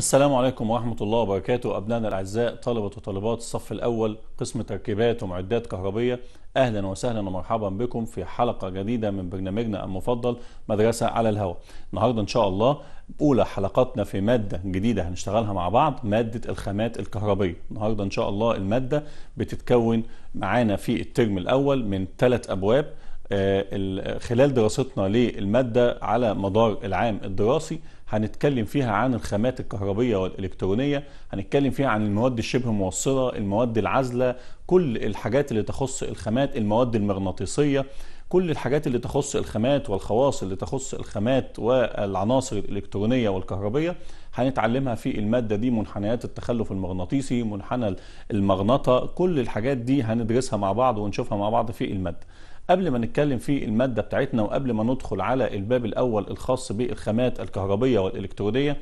السلام عليكم ورحمة الله وبركاته أبنائنا الأعزاء طلبة وطالبات الصف الأول قسم تركيبات ومعدات كهربية أهلا وسهلا ومرحبا بكم في حلقة جديدة من برنامجنا المفضل مدرسة على الهواء النهاردة إن شاء الله أولى حلقاتنا في مادة جديدة هنشتغلها مع بعض مادة الخامات الكهربية النهاردة إن شاء الله المادة بتتكون معانا في الترم الأول من ثلاث أبواب آه، خلال دراستنا للمادة على مدار العام الدراسي هنتكلم فيها عن الخامات الكهربية والإلكترونية هنتكلم فيها عن المواد الشبه موصلة المواد العازلة كل الحاجات اللي تخص الخامات المواد المغناطيسية كل الحاجات اللي تخص الخامات والخواص اللي تخص الخامات والعناصر الإلكترونية والكهربية هنتعلمها في المادة دي منحنيات التخلف المغناطيسي منحنى المغنطة كل الحاجات دي هندرسها مع بعض ونشوفها مع بعض في المادة قبل ما نتكلم في المادة بتاعتنا وقبل ما ندخل على الباب الأول الخاص بالخامات الكهربية والإلكترونية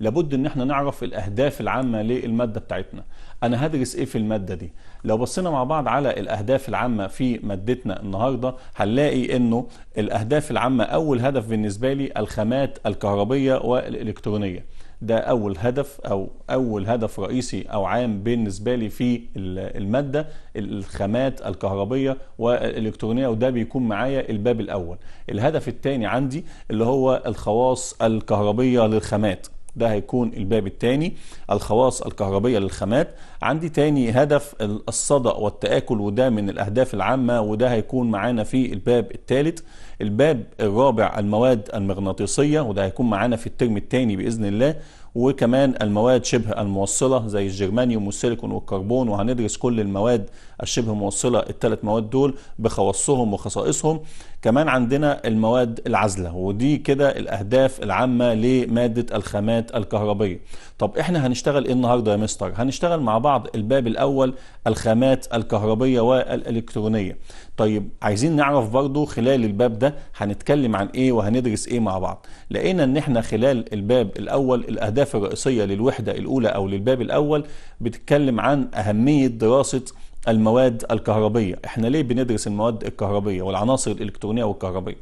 لابد ان احنا نعرف الاهداف العامه للماده بتاعتنا انا هدرس ايه في الماده دي لو بصينا مع بعض على الاهداف العامه في مادتنا النهارده هنلاقي انه الاهداف العامه اول هدف بالنسبه لي الخامات الكهربيه والالكترونيه ده اول هدف او اول هدف رئيسي او عام بالنسبه لي في الماده الخامات الكهربيه والالكترونيه وده بيكون معايا الباب الاول الهدف الثاني عندي اللي هو الخواص الكهربيه للخامات ده هيكون الباب الثاني الخواص الكهربيه للخامات عندي تاني هدف الصدأ والتآكل وده من الأهداف العامة وده هيكون معانا في الباب الثالث الباب الرابع المواد المغناطيسية وده هيكون معانا في الترم الثاني بإذن الله وكمان المواد شبه الموصلة زي الجرمانيوم والسيليكون والكربون وهندرس كل المواد الشبه موصلة الثلاث مواد دول بخواصهم وخصائصهم كمان عندنا المواد العزلة ودي كده الأهداف العامة لمادة الخامات الكهربية طب احنا هنشتغل ايه النهارده يا مستر هنشتغل مع بعض الباب الاول الخامات الكهربيه والالكترونيه طيب عايزين نعرف برضو خلال الباب ده هنتكلم عن ايه وهندرس ايه مع بعض لقينا ان احنا خلال الباب الاول الاهداف الرئيسيه للوحده الاولى او للباب الاول بتتكلم عن اهميه دراسه المواد الكهربية احنا ليه بندرس المواد الكهربية والعناصر الإلكترونية والكهربية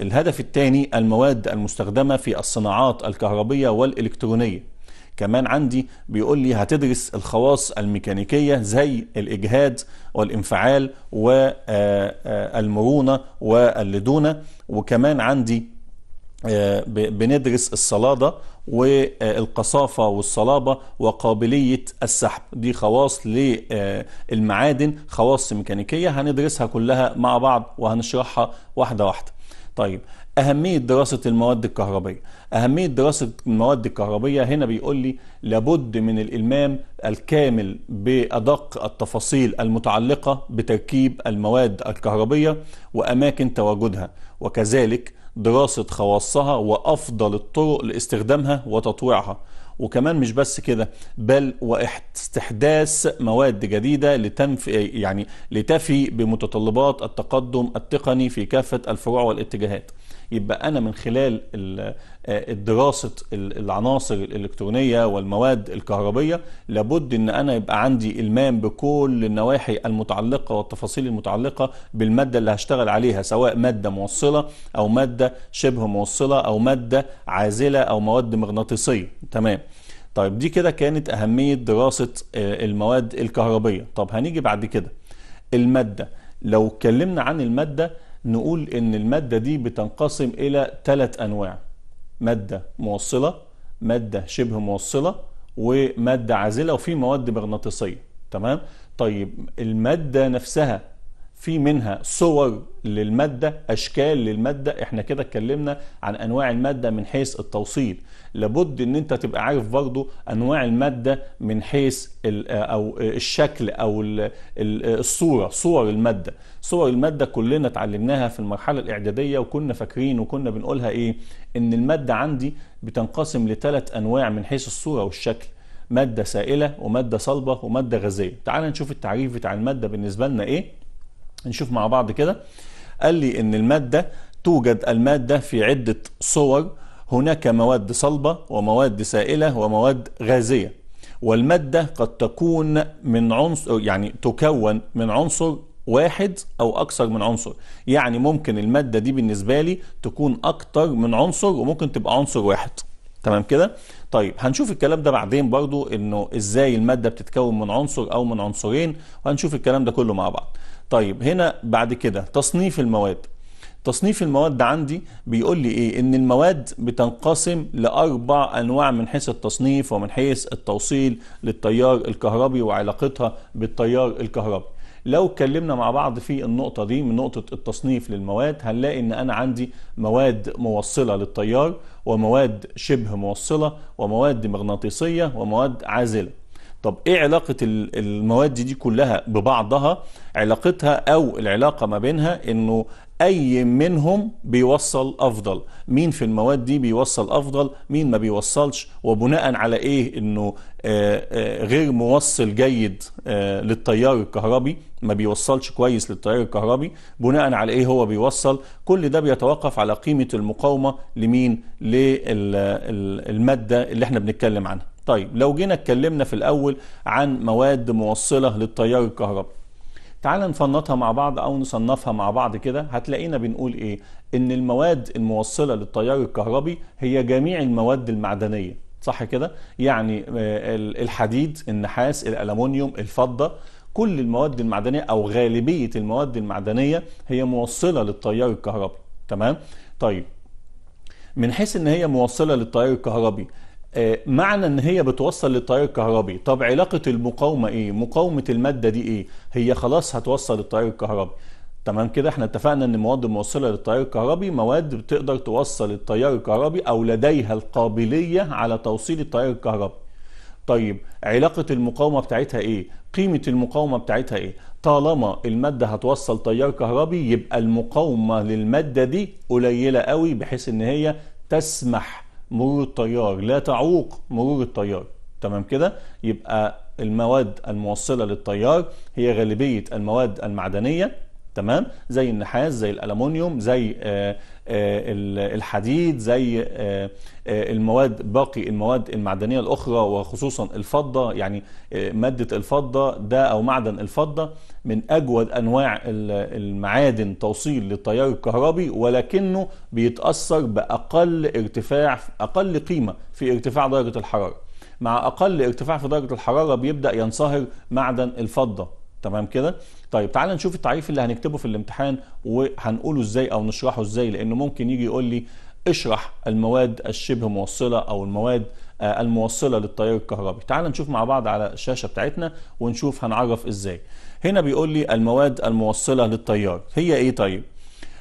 الهدف الثاني المواد المستخدمة في الصناعات الكهربية والإلكترونية كمان عندي بيقول لي هتدرس الخواص الميكانيكية زي الإجهاد والانفعال والمرونة آه، آه، واللدونة وكمان عندي آه، بندرس الصلادة والقصافة والصلابة وقابلية السحب دي خواص للمعادن خواص ميكانيكية هندرسها كلها مع بعض وهنشرحها واحدة واحدة طيب أهمية دراسة المواد الكهربية أهمية دراسة المواد الكهربية هنا بيقول لي لابد من الإلمام الكامل بأدق التفاصيل المتعلقة بتركيب المواد الكهربية وأماكن تواجدها وكذلك دراسة خواصها وأفضل الطرق لاستخدامها وتطويعها وكمان مش بس كده بل واستحداث مواد جديدة لتنف يعني لتفي بمتطلبات التقدم التقني في كافة الفروع والاتجاهات يبقى انا من خلال آه، دراسه العناصر الالكترونيه والمواد الكهربيه لابد ان انا يبقى عندي المام بكل النواحي المتعلقه والتفاصيل المتعلقه بالماده اللي هشتغل عليها سواء ماده موصله او ماده شبه موصله او ماده عازله او مواد مغناطيسيه تمام طيب دي كده كانت اهميه دراسه آه، المواد الكهربيه طب هنيجي بعد كده الماده لو اتكلمنا عن الماده نقول ان المادة دي بتنقسم الى ثلاث انواع مادة موصلة مادة شبه موصلة ومادة عازلة وفي مواد مغناطيسية تمام طيب المادة نفسها في منها صور للمادة أشكال للمادة احنا كده اتكلمنا عن أنواع المادة من حيث التوصيل لابد ان انت تبقى عارف برضو انواع المادة من حيث او الشكل او الصورة صور المادة صور المادة كلنا اتعلمناها في المرحلة الاعدادية وكنا فاكرين وكنا بنقولها ايه ان المادة عندي بتنقسم لثلاث انواع من حيث الصورة والشكل مادة سائلة ومادة صلبة ومادة غازية تعال نشوف التعريف بتاع المادة بالنسبة لنا ايه نشوف مع بعض كده قال لي ان المادة توجد المادة في عدة صور هناك مواد صلبة ومواد سائلة ومواد غازية والمادة قد تكون من عنصر يعني تكون من عنصر واحد أو أكثر من عنصر يعني ممكن المادة دي بالنسبة لي تكون أكثر من عنصر وممكن تبقى عنصر واحد تمام كده طيب هنشوف الكلام ده بعدين برضو انه ازاي المادة بتتكون من عنصر او من عنصرين وهنشوف الكلام ده كله مع بعض طيب هنا بعد كده تصنيف المواد تصنيف المواد عندي بيقول لي ايه ان المواد بتنقسم لاربع انواع من حيث التصنيف ومن حيث التوصيل للتيار الكهربي وعلاقتها بالتيار الكهربي لو اتكلمنا مع بعض في النقطة دي من نقطة التصنيف للمواد هنلاقي ان انا عندي مواد موصلة للتيار ومواد شبه موصلة ومواد مغناطيسية ومواد عازلة طب ايه علاقة المواد دي كلها ببعضها علاقتها او العلاقة ما بينها انه اي منهم بيوصل افضل مين في المواد دي بيوصل افضل مين ما بيوصلش وبناء على ايه انه آه، آه، غير موصل جيد آه، للتيار الكهربي ما بيوصلش كويس للتيار الكهربي بناء على ايه هو بيوصل كل ده بيتوقف على قيمة المقاومة لمين للمادة اللي احنا بنتكلم عنها طيب لو جينا اتكلمنا في الاول عن مواد موصلة للتيار الكهربي تعال نفنطها مع بعض او نصنفها مع بعض كده هتلاقينا بنقول ايه ان المواد الموصله للتيار الكهربي هي جميع المواد المعدنيه صح كده يعني آه، الحديد النحاس الالومنيوم الفضه كل المواد المعدنيه او غالبيه المواد المعدنيه هي موصله للتيار الكهربي تمام طيب من حيث ان هي موصله للتيار الكهربي آه، معنى ان هي بتوصل للتيار الكهربي طب علاقه المقاومه ايه مقاومه الماده دي ايه هي خلاص هتوصل للتيار الكهربي تمام كده احنا اتفقنا ان المواد الموصله للتيار الكهربي مواد بتقدر توصل التيار الكهربي او لديها القابليه على توصيل التيار الكهربي طيب علاقه المقاومه بتاعتها ايه قيمه المقاومه بتاعتها ايه طالما الماده هتوصل تيار كهربي يبقى المقاومه للماده دي قليله قوي بحيث ان هي تسمح مرور التيار لا تعوق مرور التيار تمام كده يبقى المواد الموصلة للتيار هي غالبية المواد المعدنية تمام زي النحاس زي الالومنيوم زي آه، آه، الحديد زي آه، المواد باقي المواد المعدنيه الاخرى وخصوصا الفضه يعني ماده الفضه ده او معدن الفضه من اجود انواع المعادن توصيل للتيار الكهربي ولكنه بيتاثر باقل ارتفاع اقل قيمه في ارتفاع درجه الحراره مع اقل ارتفاع في درجه الحراره بيبدا ينصهر معدن الفضه تمام كده طيب تعال نشوف التعريف اللي هنكتبه في الامتحان وهنقوله ازاي او نشرحه ازاي لانه ممكن يجي يقول لي اشرح المواد الشبه موصله او المواد آه، الموصله للتيار الكهربي تعال نشوف مع بعض على الشاشه بتاعتنا ونشوف هنعرف ازاي هنا بيقول لي المواد الموصله للتيار هي ايه طيب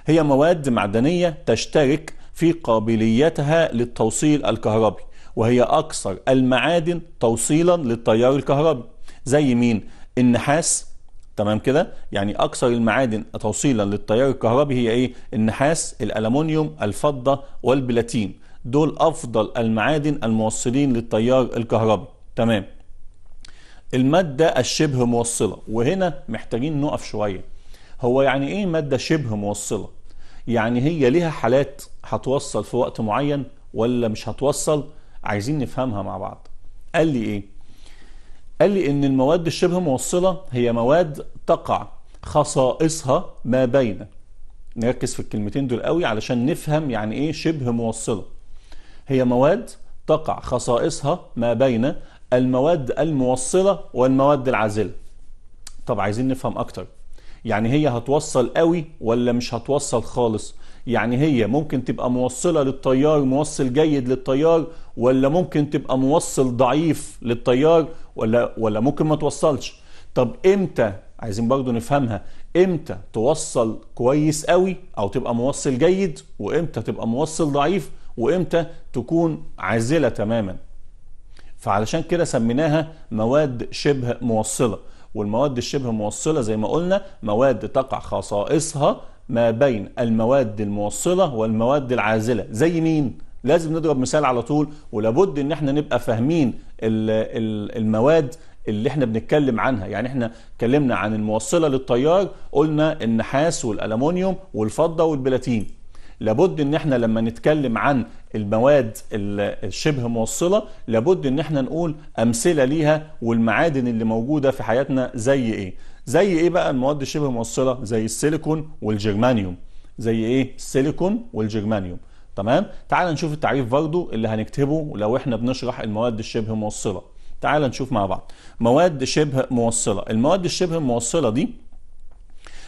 هي مواد معدنيه تشترك في قابليتها للتوصيل الكهربي وهي اكثر المعادن توصيلا للتيار الكهربي زي مين النحاس تمام كده يعني اكثر المعادن توصيلا للتيار الكهربي هي ايه النحاس الالومنيوم الفضه والبلاتين دول افضل المعادن الموصلين للتيار الكهربي تمام الماده الشبه موصله وهنا محتاجين نقف شويه هو يعني ايه ماده شبه موصله يعني هي ليها حالات هتوصل في وقت معين ولا مش هتوصل عايزين نفهمها مع بعض قال لي ايه قال لي ان المواد الشبه موصله هي مواد تقع خصائصها ما بين نركز في الكلمتين دول قوي علشان نفهم يعني ايه شبه موصله هي مواد تقع خصائصها ما بين المواد الموصله والمواد العازله طب عايزين نفهم اكتر يعني هي هتوصل قوي ولا مش هتوصل خالص يعني هي ممكن تبقى موصله للتيار موصل جيد للتيار ولا ممكن تبقى موصل ضعيف للتيار ولا ولا ممكن ما توصلش طب امتى عايزين برضو نفهمها امتى توصل كويس قوي او تبقى موصل جيد وامتى تبقى موصل ضعيف وامتى تكون عازله تماما فعلشان كده سميناها مواد شبه موصله والمواد الشبه موصله زي ما قلنا مواد تقع خصائصها ما بين المواد الموصله والمواد العازله زي مين لازم نضرب مثال على طول ولابد ان احنا نبقى فاهمين المواد اللي احنا بنتكلم عنها يعني احنا اتكلمنا عن الموصلة للتيار قلنا النحاس والألمونيوم والفضة والبلاتين لابد ان احنا لما نتكلم عن المواد الشبه موصلة لابد ان احنا نقول امثلة ليها والمعادن اللي موجودة في حياتنا زي ايه زي ايه بقى المواد الشبه موصلة زي السيليكون والجرمانيوم زي ايه السيليكون والجرمانيوم تمام تعال نشوف التعريف برضو اللي هنكتبه لو احنا بنشرح المواد الشبه موصله تعال نشوف مع بعض مواد شبه موصله المواد الشبه موصله دي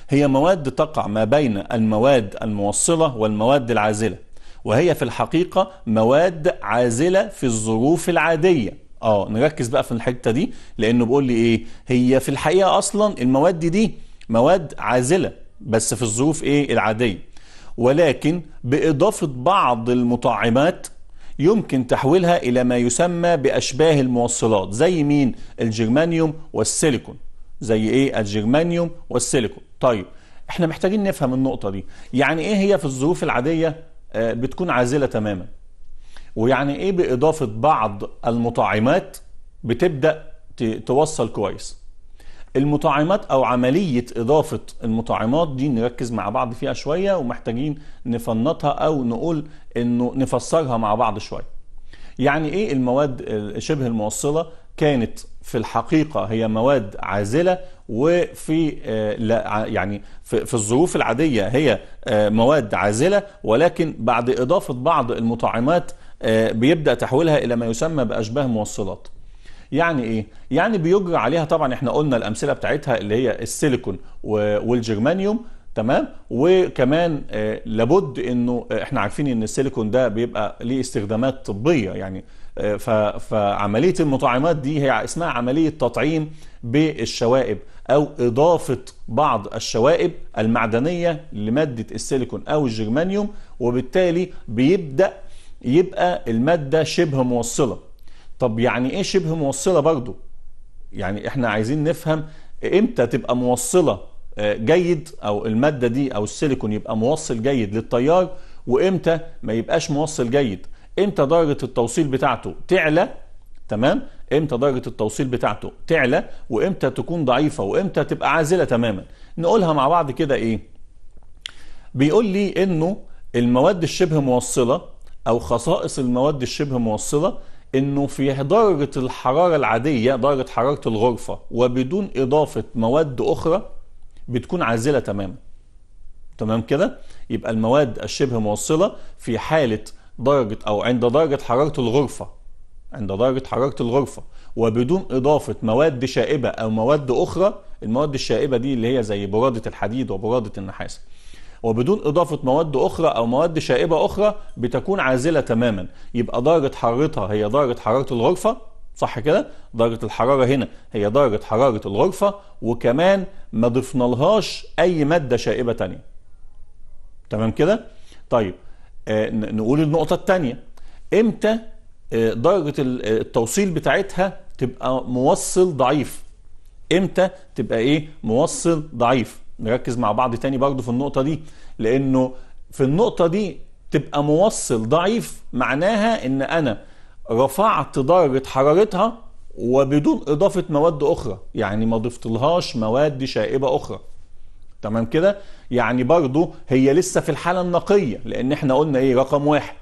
هي مواد تقع ما بين المواد الموصله والمواد العازله وهي في الحقيقه مواد عازله في الظروف العاديه اه نركز بقى في الحته دي لانه بيقول لي ايه هي في الحقيقه اصلا المواد دي مواد عازله بس في الظروف ايه العاديه ولكن بإضافة بعض المطعمات يمكن تحويلها إلى ما يسمى بأشباه الموصلات زي مين الجرمانيوم والسيليكون زي إيه الجرمانيوم والسيليكون طيب احنا محتاجين نفهم النقطة دي يعني إيه هي في الظروف العادية آه، بتكون عازلة تماما ويعني إيه بإضافة بعض المطعمات بتبدأ توصل كويس المطعمات او عمليه اضافه المطعمات دي نركز مع بعض فيها شويه ومحتاجين نفنطها او نقول انه نفسرها مع بعض شويه. يعني ايه المواد شبه الموصله كانت في الحقيقه هي مواد عازله وفي آه، يعني في الظروف العاديه هي آه، مواد عازله ولكن بعد اضافه بعض المطعمات آه، بيبدا تحويلها الى ما يسمى باشباه موصلات. يعني ايه يعني بيجرى عليها طبعا احنا قلنا الامثله بتاعتها اللي هي السيليكون والجرمانيوم تمام وكمان آه، لابد انه آه، احنا عارفين ان السيليكون ده بيبقى ليه استخدامات طبيه يعني آه، فعمليه المطعمات دي هي اسمها عمليه تطعيم بالشوائب او اضافه بعض الشوائب المعدنيه لماده السيليكون او الجرمانيوم وبالتالي بيبدا يبقى الماده شبه موصله طب يعني ايه شبه موصله برضه يعني احنا عايزين نفهم امتى تبقى موصله آه، جيد او الماده دي او السيليكون يبقى موصل جيد للتيار وامتى ما يبقاش موصل جيد امتى درجه التوصيل بتاعته تعلى تمام امتى درجه التوصيل بتاعته تعلى وامتى تكون ضعيفه وامتى تبقى عازله تماما نقولها مع بعض كده ايه بيقول لي انه المواد الشبه موصله او خصائص المواد الشبه موصله انه في درجه الحراره العاديه درجه حراره الغرفه وبدون اضافه مواد اخرى بتكون عازله تماما تمام كده يبقى المواد الشبه موصله في حاله درجه او عند درجه حراره الغرفه عند درجه حراره الغرفه وبدون اضافه مواد شائبه او مواد اخرى المواد الشائبه دي اللي هي زي براده الحديد وبراده النحاس وبدون إضافة مواد أخرى أو مواد شائبة أخرى بتكون عازلة تماما يبقى درجة حرارتها هي درجة حرارة الغرفة صح كده درجة الحرارة هنا هي درجة حرارة الغرفة وكمان ما ضفنا لهاش أي مادة شائبة تانية تمام كده طيب آه، نقول النقطة التانية امتى آه، درجة آه، التوصيل بتاعتها تبقى موصل ضعيف امتى تبقى ايه موصل ضعيف نركز مع بعض تاني برضو في النقطة دي لأنه في النقطة دي تبقى موصل ضعيف معناها إن أنا رفعت درجة حرارتها وبدون إضافة مواد أخرى يعني ما ضفتلهاش مواد شائبة أخرى تمام كده يعني برضو هي لسه في الحالة النقية لأن احنا قلنا إيه رقم واحد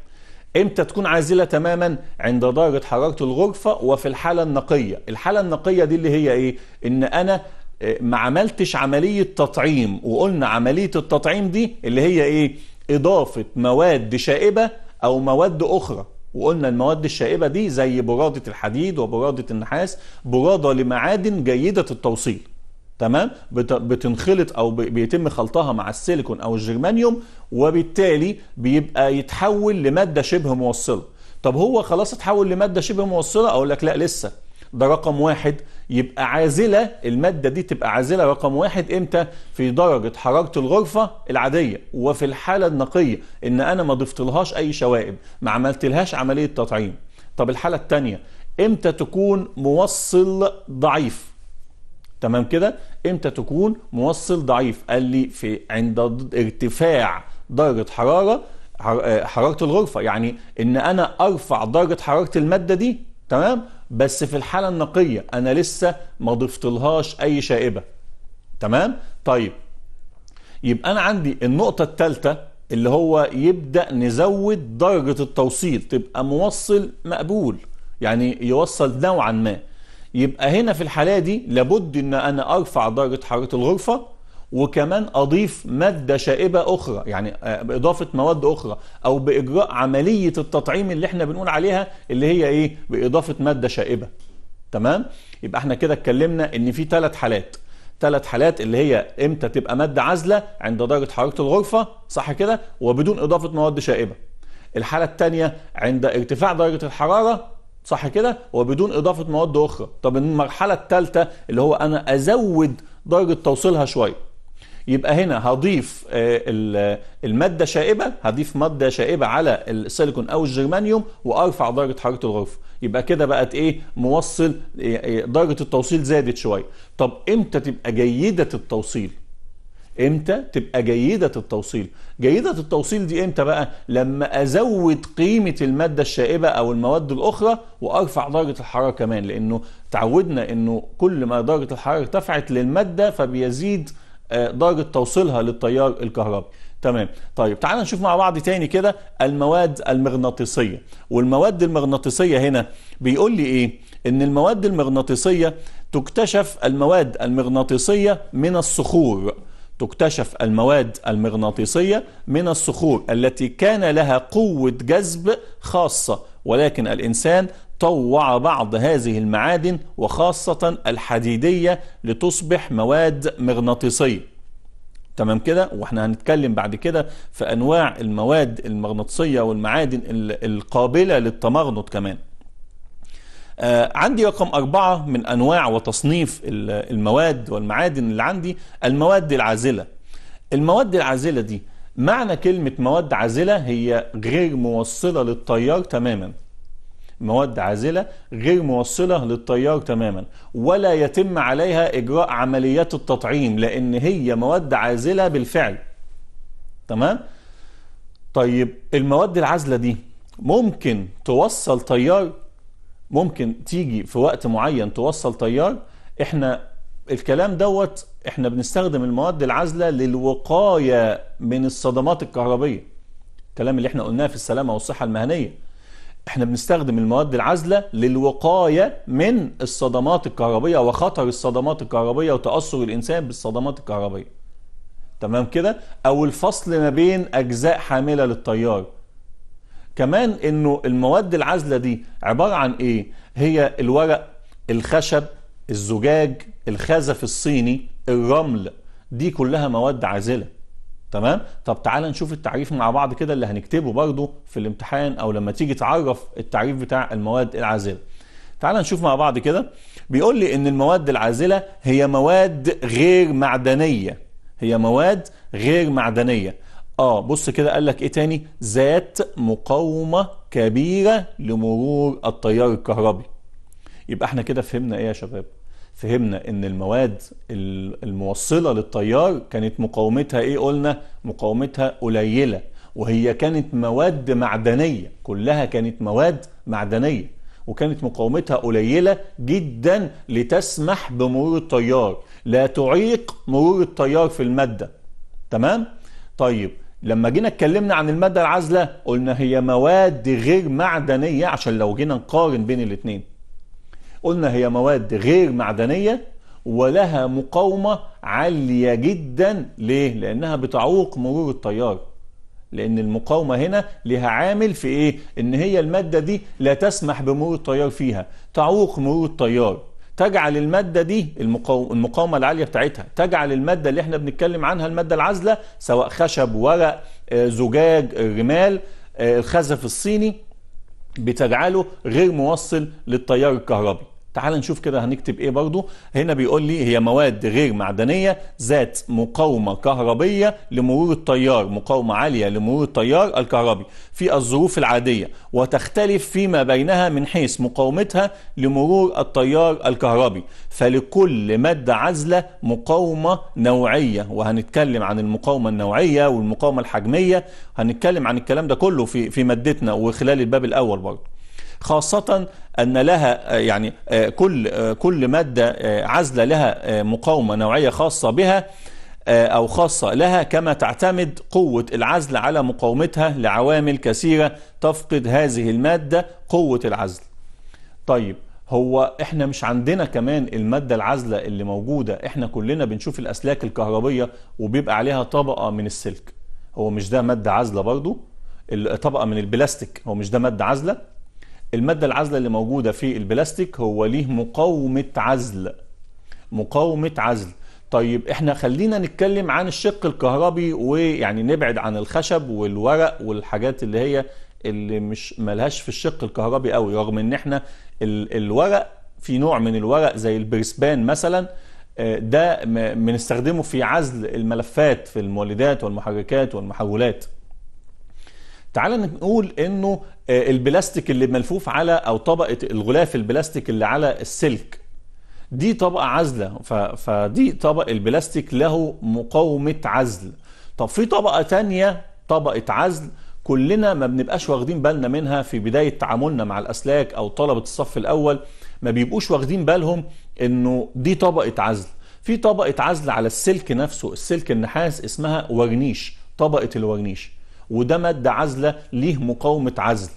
امتى تكون عازله تماما عند درجه حراره الغرفه وفي الحاله النقيه الحاله النقيه دي اللي هي ايه ان انا إيه، ما عملتش عملية تطعيم وقلنا عملية التطعيم دي اللي هي ايه اضافة مواد شائبة او مواد اخرى وقلنا المواد الشائبة دي زي برادة الحديد وبرادة النحاس برادة لمعادن جيدة التوصيل تمام بتنخلط او بيتم خلطها مع السيليكون او الجرمانيوم وبالتالي بيبقى يتحول لمادة شبه موصلة طب هو خلاص اتحول لمادة شبه موصلة اقول لك لا لسه ده رقم واحد يبقى عازلة المادة دي تبقى عازلة رقم واحد امتى في درجة حرارة الغرفة العادية وفي الحالة النقية ان انا ما ضفتلهاش اي شوائب ما عملتلهاش عملية تطعيم طب الحالة التانية امتى تكون موصل ضعيف تمام كده امتى تكون موصل ضعيف قال لي في عند ارتفاع درجة حرارة حرارة الغرفة يعني ان انا ارفع درجة حرارة المادة دي تمام بس في الحالة النقية أنا لسه ما ضفتلهاش أي شائبة تمام؟ طيب يبقى أنا عندي النقطة الثالثة اللي هو يبدأ نزود درجة التوصيل تبقى موصل مقبول يعني يوصل نوعا ما يبقى هنا في الحالة دي لابد أن أنا أرفع درجة حرارة الغرفة وكمان اضيف ماده شائبه اخرى يعني آه، باضافه مواد اخرى او باجراء عمليه التطعيم اللي احنا بنقول عليها اللي هي ايه باضافه ماده شائبه تمام يبقى احنا كده اتكلمنا ان في ثلاث حالات ثلاث حالات اللي هي امتى تبقى ماده عازله عند درجه حراره الغرفه صح كده وبدون اضافه مواد شائبه الحاله الثانيه عند ارتفاع درجه الحراره صح كده وبدون اضافه مواد اخرى طب المرحله الثالثه اللي هو انا ازود درجه توصيلها شويه يبقى هنا هضيف آه، المادة شائبة هضيف مادة شائبة على السيليكون أو الجرمانيوم وأرفع درجة حرارة الغرفة يبقى كده بقت إيه موصل آه، آه، درجة التوصيل زادت شوية طب إمتى تبقى جيدة التوصيل؟ امتى تبقى جيدة التوصيل جيدة التوصيل دي امتى بقى لما ازود قيمة المادة الشائبة او المواد الاخرى وارفع درجة الحرارة كمان لانه تعودنا انه كل ما درجة الحرارة ارتفعت للمادة فبيزيد آه، درجه توصيلها للتيار الكهربي تمام طيب تعال نشوف مع بعض تاني كده المواد المغناطيسيه والمواد المغناطيسيه هنا بيقول لي ايه ان المواد المغناطيسيه تكتشف المواد المغناطيسيه من الصخور تكتشف المواد المغناطيسية من الصخور التي كان لها قوة جذب خاصة ولكن الإنسان طوع بعض هذه المعادن وخاصة الحديدية لتصبح مواد مغناطيسية تمام كده واحنا هنتكلم بعد كده في انواع المواد المغناطيسيه والمعادن القابله للتمغنط كمان آه عندي رقم أربعة من أنواع وتصنيف المواد والمعادن اللي عندي المواد العازلة المواد العازلة دي معنى كلمة مواد عازلة هي غير موصلة للتيار تماما مواد عازلة غير موصلة للتيار تماما ولا يتم عليها إجراء عمليات التطعيم لأن هي مواد عازلة بالفعل تمام؟ طيب المواد العازلة دي ممكن توصل تيار ممكن تيجي في وقت معين توصل تيار احنا الكلام دوت احنا بنستخدم المواد العازله للوقايه من الصدمات الكهربيه الكلام اللي احنا قلناه في السلامه والصحه المهنيه احنا بنستخدم المواد العازله للوقايه من الصدمات الكهربيه وخطر الصدمات الكهربيه وتاثر الانسان بالصدمات الكهربيه تمام كده او الفصل ما بين اجزاء حامله للتيار كمان انه المواد العازله دي عباره عن ايه هي الورق الخشب الزجاج الخزف الصيني الرمل دي كلها مواد عازله تمام طب تعالى نشوف التعريف مع بعض كده اللي هنكتبه برضو في الامتحان او لما تيجي تعرف التعريف بتاع المواد العازله تعالى نشوف مع بعض كده بيقول لي ان المواد العازله هي مواد غير معدنيه هي مواد غير معدنيه اه بص كده قال لك ايه تاني ذات مقاومه كبيره لمرور التيار الكهربي يبقى احنا كده فهمنا ايه يا شباب فهمنا ان المواد الموصله للتيار كانت مقاومتها ايه قلنا مقاومتها قليله وهي كانت مواد معدنيه كلها كانت مواد معدنيه وكانت مقاومتها قليله جدا لتسمح بمرور التيار لا تعيق مرور التيار في الماده تمام طيب لما جينا اتكلمنا عن الماده العازله قلنا هي مواد غير معدنيه عشان لو جينا نقارن بين الاثنين قلنا هي مواد غير معدنية ولها مقاومة عالية جدا ليه؟ لأنها بتعوق مرور التيار لأن المقاومة هنا لها عامل في إيه؟ إن هي المادة دي لا تسمح بمرور التيار فيها تعوق مرور التيار تجعل المادة دي المقاومة العالية بتاعتها تجعل المادة اللي احنا بنتكلم عنها المادة العازلة سواء خشب ورق آه، زجاج رمال آه، الخزف الصيني بتجعله غير موصل للتيار الكهربي تعال نشوف كده هنكتب ايه برضو هنا بيقول لي هي مواد غير معدنية ذات مقاومة كهربية لمرور التيار مقاومة عالية لمرور التيار الكهربي في الظروف العادية وتختلف فيما بينها من حيث مقاومتها لمرور التيار الكهربي فلكل مادة عزلة مقاومة نوعية وهنتكلم عن المقاومة النوعية والمقاومة الحجمية هنتكلم عن الكلام ده كله في في مادتنا وخلال الباب الأول برضه خاصة أن لها آه، يعني آه، كل آه، كل مادة عزلة لها مقاومة نوعية خاصة بها أو خاصة لها كما تعتمد قوة العزل على مقاومتها لعوامل كثيرة تفقد هذه المادة قوة العزل طيب هو احنا مش عندنا كمان المادة العزلة اللي موجودة احنا كلنا بنشوف الأسلاك الكهربية وبيبقى عليها طبقة من السلك هو مش ده مادة عزلة برضو طبقة من البلاستيك هو مش ده مادة عازلة المادة العازلة اللي موجودة في البلاستيك هو ليه مقاومة عزل مقاومة عزل طيب احنا خلينا نتكلم عن الشق الكهربي ويعني نبعد عن الخشب والورق والحاجات اللي هي اللي مش ملهاش في الشق الكهربي قوي رغم ان احنا ال الورق في نوع من الورق زي البرسبان مثلا آه، ده بنستخدمه في عزل الملفات في المولدات والمحركات والمحولات تعال نقول انه آه، البلاستيك اللي ملفوف على او طبقه الغلاف البلاستيك اللي على السلك دي طبقه عازله فدي طبق البلاستيك له مقاومه عزل طب في طبقه تانية طبقه عزل كلنا ما بنبقاش واخدين بالنا منها في بدايه تعاملنا مع الاسلاك او طلبه الصف الاول ما بيبقوش واخدين بالهم انه دي طبقه عزل في طبقه عزل على السلك نفسه السلك النحاس اسمها ورنيش طبقه الورنيش وده ماده عازله ليه مقاومه عزل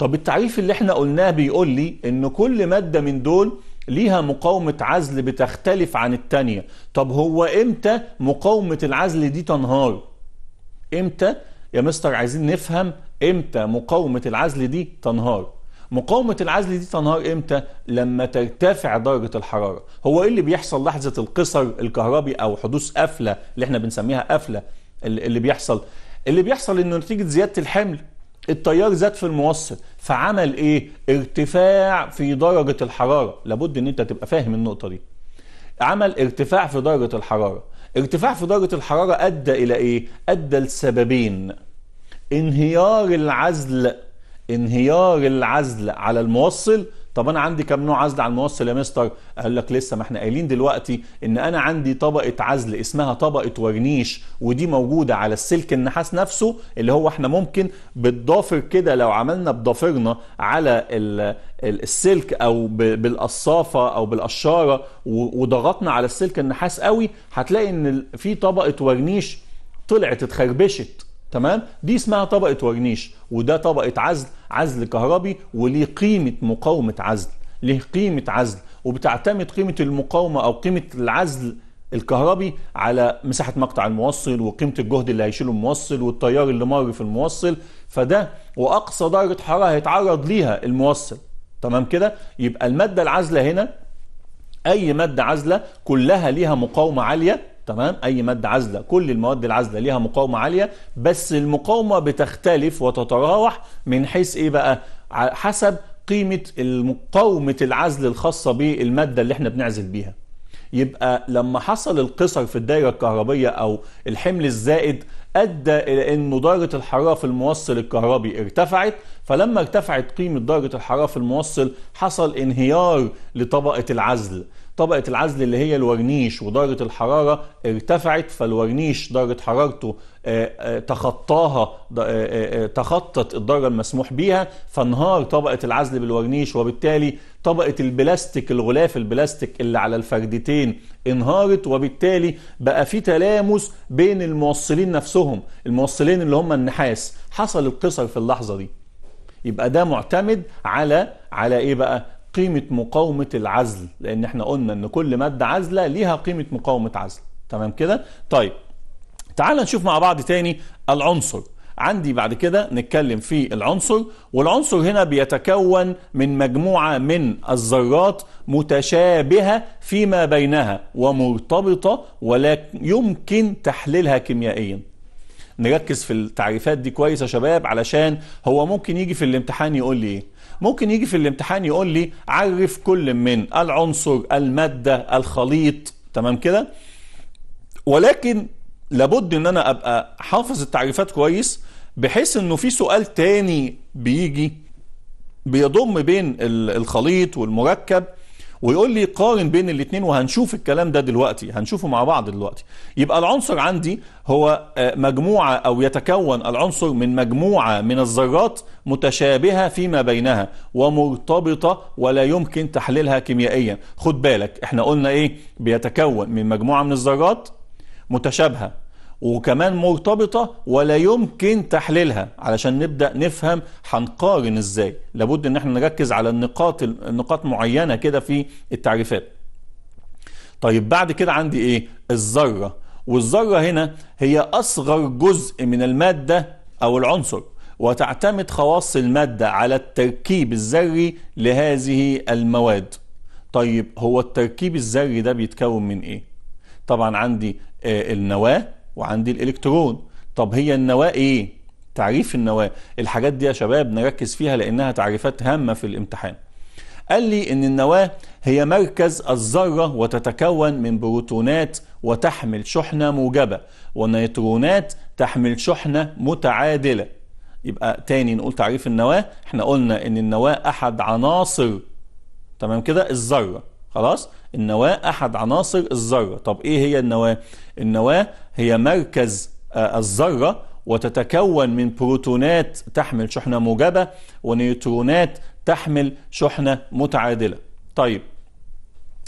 طب التعريف اللي احنا قلناه بيقول لي ان كل مادة من دول ليها مقاومة عزل بتختلف عن التانية طب هو امتى مقاومة العزل دي تنهار امتى يا مستر عايزين نفهم امتى مقاومة العزل دي تنهار مقاومة العزل دي تنهار امتى لما ترتفع درجة الحرارة هو ايه اللي بيحصل لحظة القصر الكهربي او حدوث قفلة اللي احنا بنسميها قفلة اللي بيحصل اللي بيحصل انه نتيجة زيادة الحمل التيار زاد في الموصل فعمل ايه ارتفاع في درجه الحراره لابد ان انت تبقى فاهم النقطه دي عمل ارتفاع في درجه الحراره ارتفاع في درجه الحراره ادى الى ايه ادى لسببين انهيار العزل انهيار العزل على الموصل طب انا عندي كم نوع عزل على الموصل يا مستر قال لك لسه ما احنا قايلين دلوقتي ان انا عندي طبقه عزل اسمها طبقه ورنيش ودي موجوده على السلك النحاس نفسه اللي هو احنا ممكن بالضافر كده لو عملنا بضافرنا على السلك او بالقصافه او بالقشاره وضغطنا على السلك النحاس قوي هتلاقي ان في طبقه ورنيش طلعت اتخربشت تمام دي اسمها طبقه ورنيش وده طبقه عزل عزل كهربي وليه قيمه مقاومه عزل ليه قيمه عزل وبتعتمد قيمه المقاومه او قيمه العزل الكهربي على مساحه مقطع الموصل وقيمه الجهد اللي هيشيله الموصل والتيار اللي مر في الموصل فده واقصى درجه حراره هيتعرض ليها الموصل تمام كده يبقى الماده العازله هنا اي ماده عازله كلها ليها مقاومه عاليه تمام اي ماده عازله كل المواد العازله ليها مقاومه عاليه بس المقاومه بتختلف وتتراوح من حيث ايه بقى حسب قيمه مقاومه العزل الخاصه بالماده اللي احنا بنعزل بيها يبقى لما حصل القصر في الدائره الكهربيه او الحمل الزائد ادى الى ان درجة الحراره في الموصل الكهربي ارتفعت فلما ارتفعت قيمه درجة الحراره في الموصل حصل انهيار لطبقه العزل طبقه العزل اللي هي الورنيش ودرجه الحراره ارتفعت فالورنيش درجه حرارته آه، آه، تخطاها آه، تخطت الدرجه المسموح بيها فانهار طبقه العزل بالورنيش وبالتالي طبقه البلاستيك الغلاف البلاستيك اللي على الفردتين انهارت وبالتالي بقى في تلامس بين الموصلين نفسهم الموصلين اللي هم النحاس حصل القصر في اللحظه دي يبقى ده معتمد على على ايه بقى قيمة مقاومة العزل لأن احنا قلنا إن كل مادة عازلة ليها قيمة مقاومة عزل تمام كده؟ طيب تعال نشوف مع بعض تاني العنصر عندي بعد كده نتكلم في العنصر والعنصر هنا بيتكون من مجموعة من الذرات متشابهة فيما بينها ومرتبطة ولا يمكن تحليلها كيميائيا نركز في التعريفات دي كويس يا شباب علشان هو ممكن يجي في الامتحان يقول لي ايه ممكن يجي في الامتحان يقول لي عرف كل من العنصر المادة الخليط تمام كده ولكن لابد ان انا ابقى حافظ التعريفات كويس بحيث انه في سؤال تاني بيجي بيضم بين الخليط والمركب ويقول لي قارن بين الاثنين وهنشوف الكلام ده دلوقتي هنشوفه مع بعض دلوقتي يبقى العنصر عندي هو آه، مجموعة أو يتكون العنصر من مجموعة من الذرات متشابهة فيما بينها ومرتبطة ولا يمكن تحليلها كيميائيا خد بالك احنا قلنا ايه بيتكون من مجموعة من الذرات متشابهة وكمان مرتبطة ولا يمكن تحليلها علشان نبدأ نفهم هنقارن ازاي لابد ان احنا نركز على النقاط النقاط معينة كده في التعريفات طيب بعد كده عندي ايه الذرة والذرة هنا هي أصغر جزء من المادة أو العنصر وتعتمد خواص المادة على التركيب الذري لهذه المواد طيب هو التركيب الذري ده بيتكون من ايه طبعا عندي آه، النواة وعندي الالكترون طب هي النواه ايه تعريف النواه الحاجات دي يا شباب نركز فيها لانها تعريفات هامه في الامتحان قال لي ان النواه هي مركز الذره وتتكون من بروتونات وتحمل شحنه موجبه ونيترونات تحمل شحنه متعادله يبقى تاني نقول تعريف النواه احنا قلنا ان النواه احد عناصر تمام كده الذره خلاص النواة أحد عناصر الذرة طب إيه هي النواة؟ النواة هي مركز آه، الذرة وتتكون من بروتونات تحمل شحنة موجبة ونيوترونات تحمل شحنة متعادلة طيب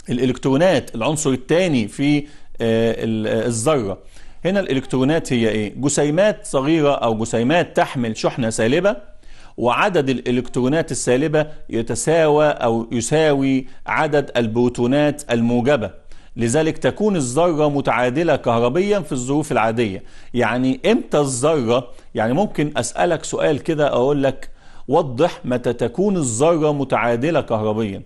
الإلكترونات العنصر الثاني في آه، آه، الذرة هنا الإلكترونات هي إيه؟ جسيمات صغيرة أو جسيمات تحمل شحنة سالبة وعدد الإلكترونات السالبة يتساوى أو يساوي عدد البروتونات الموجبة لذلك تكون الذرة متعادلة كهربيا في الظروف العادية يعني إمتى الذرة يعني ممكن أسألك سؤال كده أقول لك وضح متى تكون الذرة متعادلة كهربيا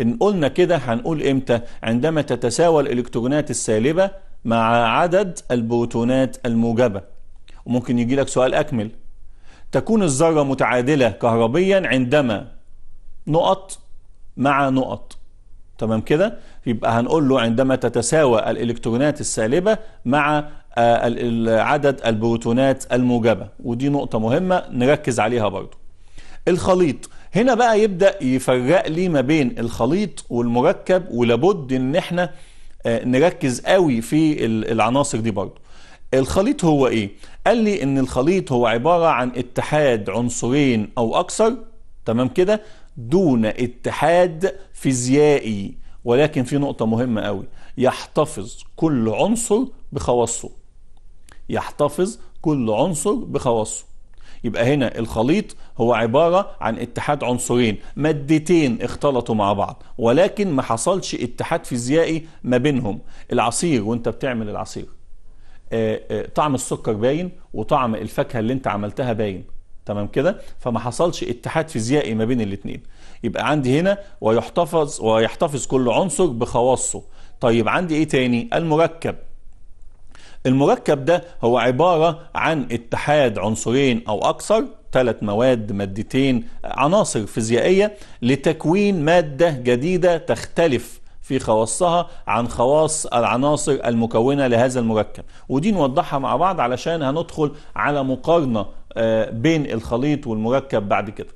إن قلنا كده هنقول إمتى عندما تتساوى الإلكترونات السالبة مع عدد البروتونات الموجبة وممكن يجي لك سؤال أكمل تكون الذرة متعادلة كهربيا عندما نقط مع نقط تمام كده يبقى هنقول له عندما تتساوى الإلكترونات السالبة مع آه، عدد البروتونات الموجبة ودي نقطة مهمة نركز عليها برضو الخليط هنا بقى يبدأ يفرق لي ما بين الخليط والمركب ولابد ان احنا آه، نركز قوي في العناصر دي برضو الخليط هو ايه قال لي ان الخليط هو عبارة عن اتحاد عنصرين او اكثر تمام كده دون اتحاد فيزيائي ولكن في نقطة مهمة قوي يحتفظ كل عنصر بخواصه يحتفظ كل عنصر بخواصه يبقى هنا الخليط هو عبارة عن اتحاد عنصرين مادتين اختلطوا مع بعض ولكن ما حصلش اتحاد فيزيائي ما بينهم العصير وانت بتعمل العصير آه، آه، طعم السكر باين وطعم الفاكهه اللي انت عملتها باين تمام كده فما حصلش اتحاد فيزيائي ما بين الاثنين يبقى عندي هنا ويحتفظ ويحتفظ كل عنصر بخواصه طيب عندي ايه تاني المركب المركب ده هو عبارة عن اتحاد عنصرين أو أكثر ثلاث مواد مادتين عناصر فيزيائية لتكوين مادة جديدة تختلف في خواصها عن خواص العناصر المكونة لهذا المركب ودي نوضحها مع بعض علشان هندخل على مقارنة آه، بين الخليط والمركب بعد كده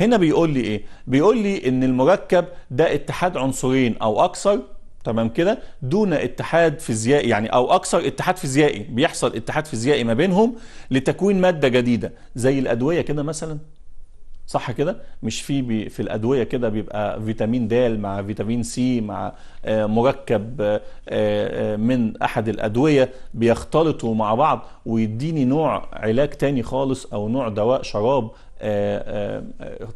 هنا بيقول لي ايه بيقول لي ان المركب ده اتحاد عنصرين او اكثر تمام كده دون اتحاد فيزيائي يعني او اكثر اتحاد فيزيائي بيحصل اتحاد فيزيائي ما بينهم لتكوين ماده جديده زي الادويه كده مثلا صح كده مش في في الادويه كده بيبقى فيتامين د مع فيتامين سي مع آه، مركب آه، آه، من احد الادويه بيختلطوا مع بعض ويديني نوع علاج تاني خالص او نوع دواء شراب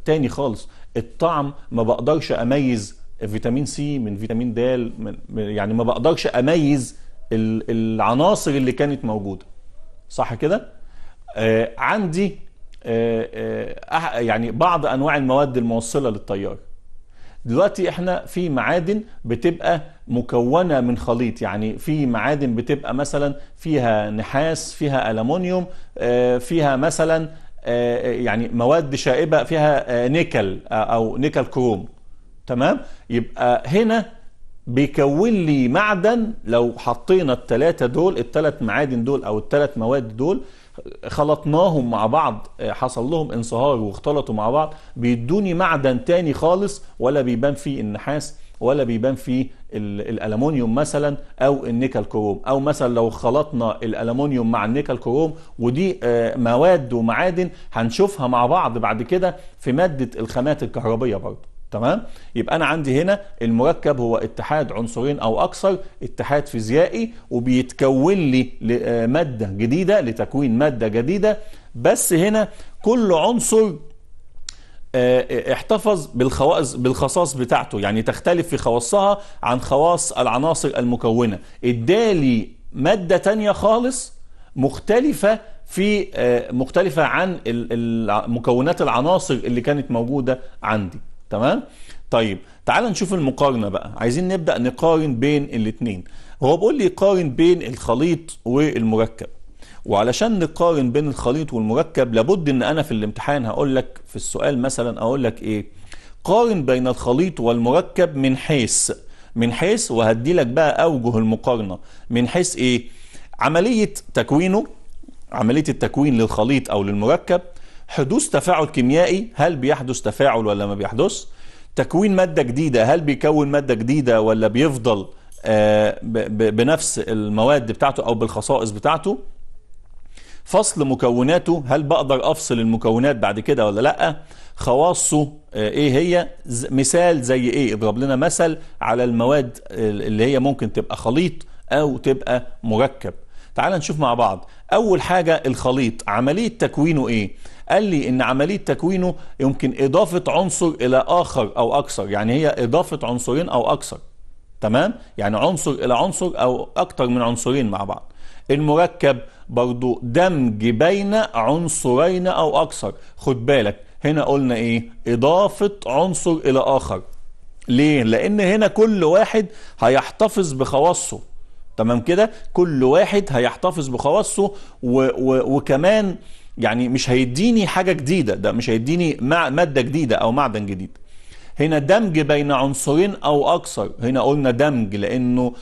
تاني خالص الطعم ما بقدرش اميز فيتامين سي من فيتامين د يعني ما بقدرش اميز العناصر اللي كانت موجوده صح كده عندي آه، آه، يعني بعض انواع المواد الموصله للتيار دلوقتي احنا في معادن بتبقى مكونه من خليط يعني في معادن بتبقى مثلا فيها نحاس فيها ألمونيوم آه، فيها مثلا يعني مواد شائبه فيها نيكل او نيكل كروم تمام يبقى هنا بيكون لي معدن لو حطينا الثلاثه دول الثلاث معادن دول او الثلاث مواد دول خلطناهم مع بعض آه، حصل لهم انصهار واختلطوا مع بعض بيدوني معدن تاني خالص ولا بيبان فيه النحاس ولا بيبان فيه الالومنيوم مثلا او النيكل كروم او مثلا لو خلطنا الالومنيوم مع النيكل كروم ودي آه، مواد ومعادن هنشوفها مع بعض بعد كده في ماده الخامات الكهربيه برضه تمام يبقى انا عندي هنا المركب هو اتحاد عنصرين او اكثر اتحاد فيزيائي وبيتكون لي آه، ماده جديده لتكوين ماده جديده بس هنا كل عنصر آه، آه، احتفظ بالخواص بالخصائص بتاعته يعني تختلف في خواصها عن خواص العناصر المكونه ادالي ماده تانية خالص مختلفه في مختلفه عن مكونات العناصر اللي كانت موجوده عندي تمام طيب تعال نشوف المقارنه بقى عايزين نبدا نقارن بين الاثنين هو بيقول لي قارن بين الخليط والمركب وعلشان نقارن بين الخليط والمركب لابد ان انا في الامتحان هقول لك في السؤال مثلا اقول لك ايه قارن بين الخليط والمركب من حيث من حيث وهدي لك بقى اوجه المقارنه من حيث ايه عمليه تكوينه عمليه التكوين للخليط او للمركب حدوث تفاعل كيميائي هل بيحدث تفاعل ولا ما بيحدث تكوين مادة جديدة هل بيكون مادة جديدة ولا بيفضل آه، بنفس المواد بتاعته أو بالخصائص بتاعته فصل مكوناته هل بقدر أفصل المكونات بعد كده ولا لأ خواصه آه، ايه هي مثال زي ايه اضرب لنا مثل على المواد اللي هي ممكن تبقى خليط او تبقى مركب تعال نشوف مع بعض أول حاجة الخليط عملية تكوينه إيه قال لي ان عمليه تكوينه يمكن اضافه عنصر الى اخر او اكثر يعني هي اضافه عنصرين او اكثر تمام يعني عنصر الى عنصر او اكثر من عنصرين مع بعض المركب برضو دمج بين عنصرين او اكثر خد بالك هنا قلنا ايه اضافه عنصر الى اخر ليه لان هنا كل واحد هيحتفظ بخواصه تمام كده كل واحد هيحتفظ بخواصه و وكمان يعني مش هيديني حاجة جديدة ده مش هيديني مادة جديدة أو معدن جديد هنا دمج بين عنصرين أو أكثر هنا قلنا دمج لأنه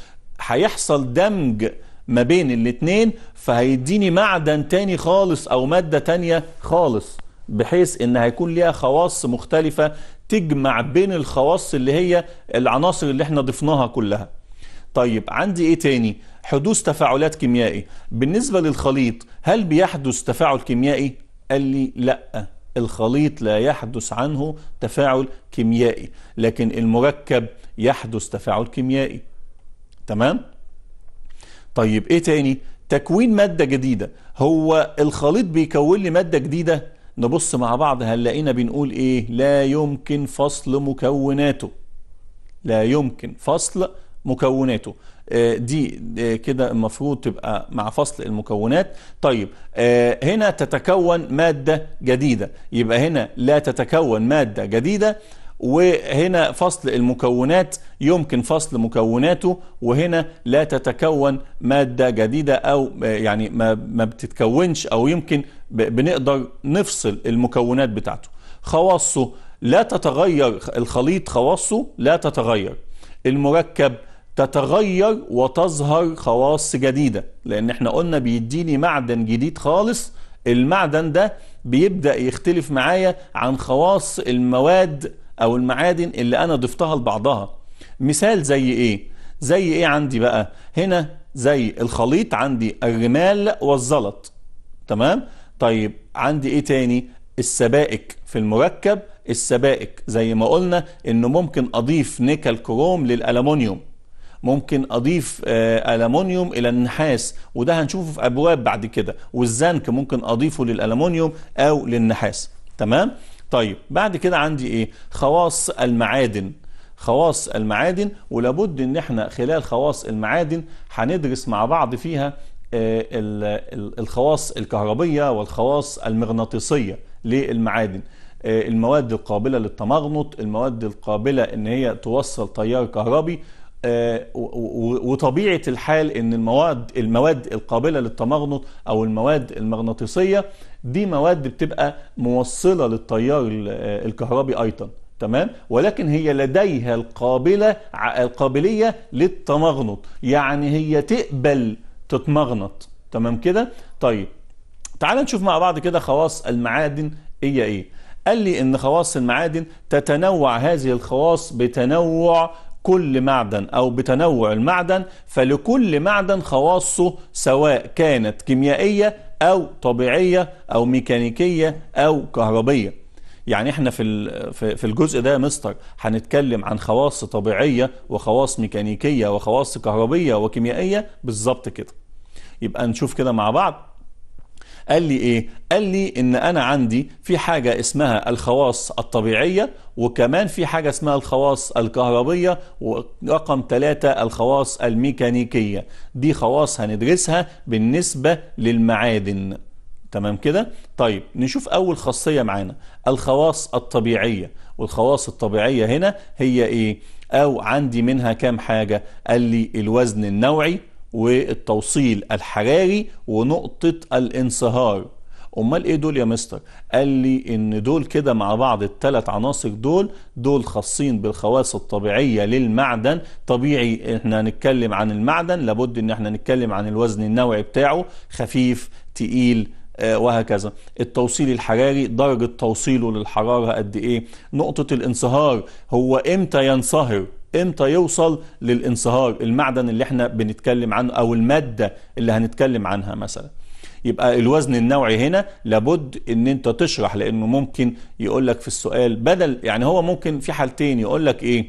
هيحصل دمج ما بين الاثنين فهيديني معدن تاني خالص أو مادة تانية خالص بحيث ان هيكون ليها خواص مختلفة تجمع بين الخواص اللي هي العناصر اللي احنا ضفناها كلها طيب عندي ايه تاني حدوث تفاعلات كيميائي بالنسبة للخليط هل بيحدث تفاعل كيميائي قال لي لا الخليط لا يحدث عنه تفاعل كيميائي لكن المركب يحدث تفاعل كيميائي تمام طيب ايه تاني تكوين مادة جديدة هو الخليط بيكون لي مادة جديدة نبص مع بعض هنلاقينا بنقول ايه لا يمكن فصل مكوناته لا يمكن فصل مكوناته آه، دي آه، كده المفروض تبقى مع فصل المكونات طيب آه، هنا تتكون مادة جديدة يبقى هنا لا تتكون مادة جديدة وهنا فصل المكونات يمكن فصل مكوناته وهنا لا تتكون مادة جديدة أو يعني ما, ما بتتكونش أو يمكن بنقدر نفصل المكونات بتاعته خواصه لا تتغير الخليط خواصه لا تتغير المركب تتغير وتظهر خواص جديدة لأن احنا قلنا بيديني معدن جديد خالص المعدن ده بيبدأ يختلف معايا عن خواص المواد أو المعادن اللي أنا ضفتها لبعضها مثال زي إيه؟ زي إيه عندي بقى؟ هنا زي الخليط عندي الرمال والزلط تمام؟ طيب عندي إيه تاني؟ السبائك في المركب السبائك زي ما قلنا إنه ممكن أضيف نيكل كروم للألمونيوم ممكن اضيف آه، الومنيوم الى النحاس وده هنشوفه في ابواب بعد كده والزنك ممكن اضيفه للالومنيوم او للنحاس تمام طيب بعد كده عندي ايه خواص المعادن خواص المعادن ولابد ان احنا خلال خواص المعادن هندرس مع بعض فيها آه، الخواص الكهربية والخواص المغناطيسية للمعادن آه، المواد القابلة للتمغنط المواد القابلة ان هي توصل تيار كهربي آه، وطبيعه الحال ان المواد المواد القابله للتمغنط او المواد المغناطيسيه دي مواد بتبقى موصله للتيار آه، الكهربي ايضا تمام ولكن هي لديها القابله القابليه للتمغنط يعني هي تقبل تتمغنط تمام كده طيب تعال نشوف مع بعض كده خواص المعادن هي ايه قال لي ان خواص المعادن تتنوع هذه الخواص بتنوع كل معدن أو بتنوع المعدن فلكل معدن خواصه سواء كانت كيميائية أو طبيعية أو ميكانيكية أو كهربية يعني احنا في في الجزء ده يا مستر هنتكلم عن خواص طبيعيه وخواص ميكانيكيه وخواص كهربيه وكيميائيه بالظبط كده يبقى نشوف كده مع بعض قال لي ايه قال لي ان انا عندي في حاجة اسمها الخواص الطبيعية وكمان في حاجة اسمها الخواص الكهربية ورقم ثلاثة الخواص الميكانيكية دي خواص هندرسها بالنسبة للمعادن تمام كده طيب نشوف اول خاصية معانا الخواص الطبيعية والخواص الطبيعية هنا هي ايه او عندي منها كام حاجة قال لي الوزن النوعي والتوصيل الحراري ونقطة الانصهار امال ايه دول يا مستر قال لي ان دول كده مع بعض الثلاث عناصر دول دول خاصين بالخواص الطبيعيه للمعدن طبيعي احنا هنتكلم عن المعدن لابد ان احنا نتكلم عن الوزن النوعي بتاعه خفيف تقيل آه، وهكذا التوصيل الحراري درجة توصيله للحرارة قد ايه نقطة الانصهار هو امتى ينصهر امتى يوصل للانصهار المعدن اللي احنا بنتكلم عنه او الماده اللي هنتكلم عنها مثلا يبقى الوزن النوعي هنا لابد ان انت تشرح لانه ممكن يقول لك في السؤال بدل يعني هو ممكن في حالتين يقول لك ايه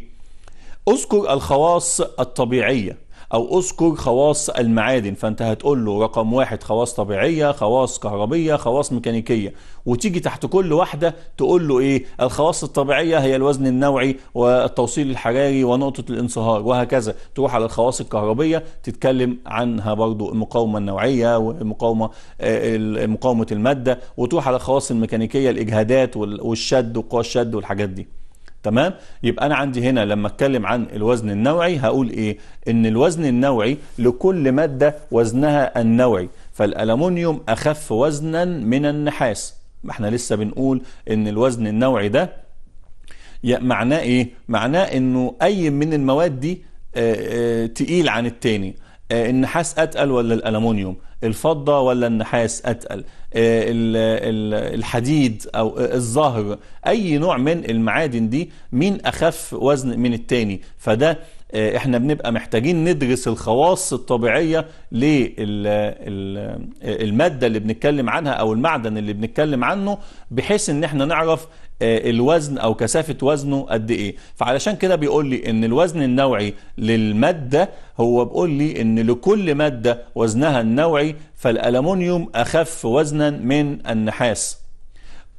اذكر الخواص الطبيعيه او اذكر خواص المعادن فانت هتقول له رقم واحد خواص طبيعيه خواص كهربيه خواص ميكانيكيه وتيجي تحت كل واحده تقول له ايه الخواص الطبيعيه هي الوزن النوعي والتوصيل الحراري ونقطه الانصهار وهكذا تروح على الخواص الكهربيه تتكلم عنها برضو المقاومه النوعيه ومقاومه آه، مقاومه الماده وتروح على الخواص الميكانيكيه الاجهادات والشد وقوى الشد والحاجات دي تمام يبقى انا عندي هنا لما اتكلم عن الوزن النوعي هقول ايه ان الوزن النوعي لكل ماده وزنها النوعي فالالومنيوم اخف وزنا من النحاس ما احنا لسه بنقول ان الوزن النوعي ده معناه ايه معناه انه اي من المواد دي آه، آه، تقيل عن التاني آه، النحاس اتقل ولا الالومنيوم الفضه ولا النحاس اتقل آه، الحديد او الزهر اي نوع من المعادن دي مين اخف وزن من التاني فده آه، احنا بنبقى محتاجين ندرس الخواص الطبيعيه للماده اللي بنتكلم عنها او المعدن اللي بنتكلم عنه بحيث ان احنا نعرف آه، الوزن او كثافه وزنه قد ايه فعلشان كده بيقول لي ان الوزن النوعي للماده هو بيقول لي ان لكل ماده وزنها النوعي فالالومنيوم اخف وزنا من النحاس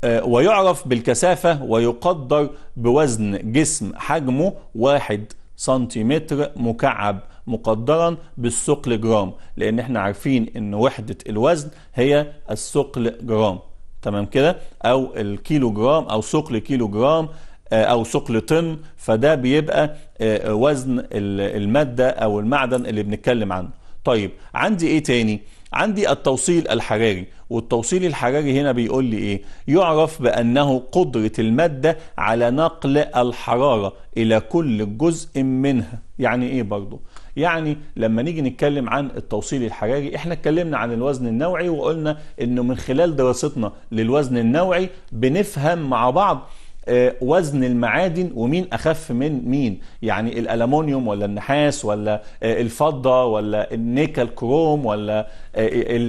آه، ويعرف بالكثافه ويقدر بوزن جسم حجمه 1 سنتيمتر مكعب مقدرا بالثقل جرام لان احنا عارفين ان وحده الوزن هي الثقل جرام تمام كده او الكيلو جرام او ثقل كيلو جرام آه، او ثقل طن فده بيبقى آه، وزن الماده او المعدن اللي بنتكلم عنه طيب عندي ايه تاني عندي التوصيل الحراري والتوصيل الحراري هنا بيقول لي ايه يعرف بانه قدره الماده على نقل الحراره الى كل جزء منها يعني ايه برضه يعني لما نيجي نتكلم عن التوصيل الحراري احنا اتكلمنا عن الوزن النوعي وقلنا انه من خلال دراستنا للوزن النوعي بنفهم مع بعض آه، وزن المعادن ومين اخف من مين يعني الالومنيوم ولا النحاس ولا آه، الفضه ولا النيكل كروم ولا آه،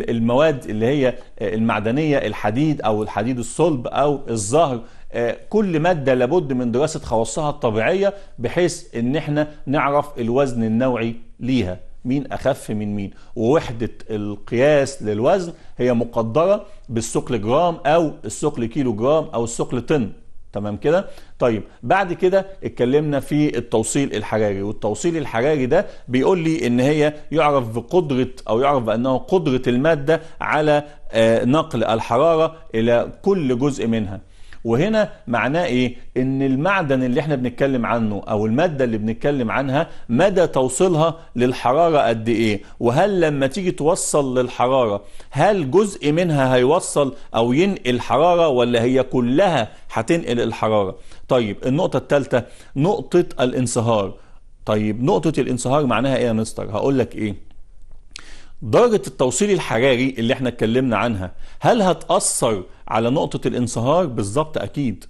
المواد اللي هي المعدنيه الحديد او الحديد الصلب او الزهر آه، كل مادة لابد من دراسة خواصها الطبيعية بحيث ان احنا نعرف الوزن النوعي ليها مين اخف من مين ووحدة القياس للوزن هي مقدرة بالثقل جرام او الثقل كيلو جرام او الثقل طن تمام كده طيب بعد كده اتكلمنا في التوصيل الحراري والتوصيل الحراري ده بيقول لي ان هي يعرف بقدرة او يعرف بانه قدرة المادة على آه، نقل الحرارة الى كل جزء منها وهنا معناه ايه ان المعدن اللي احنا بنتكلم عنه او الماده اللي بنتكلم عنها مدى توصيلها للحراره قد ايه وهل لما تيجي توصل للحراره هل جزء منها هيوصل او ينقل حراره ولا هي كلها هتنقل الحراره طيب النقطه الثالثه نقطه الانصهار طيب نقطه الانصهار معناها ايه يا مستر هقول لك ايه درجة التوصيل الحراري اللي احنا اتكلمنا عنها هل هتأثر على نقطة الانصهار بالظبط أكيد